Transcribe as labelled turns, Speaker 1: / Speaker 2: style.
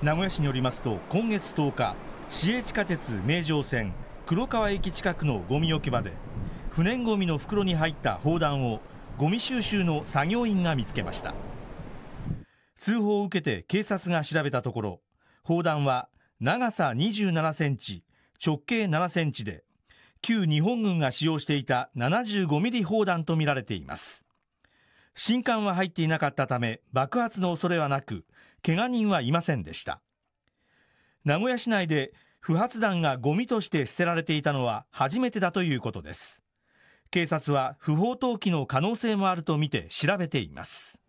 Speaker 1: 名古屋市によりますと今月10日市営地下鉄名城線黒川駅近くのゴミ置き場で不燃ゴミの袋に入った砲弾をゴミ収集の作業員が見つけました通報を受けて警察が調べたところ砲弾は長さ27センチ直径7センチで旧日本軍が使用していた75ミリ砲弾とみられています新艦は入っていなかったため爆発の恐れはなくけが人はいませんでした名古屋市内で不発弾がゴミとして捨てられていたのは初めてだということです警察は不法投棄の可能性もあるとみて調べています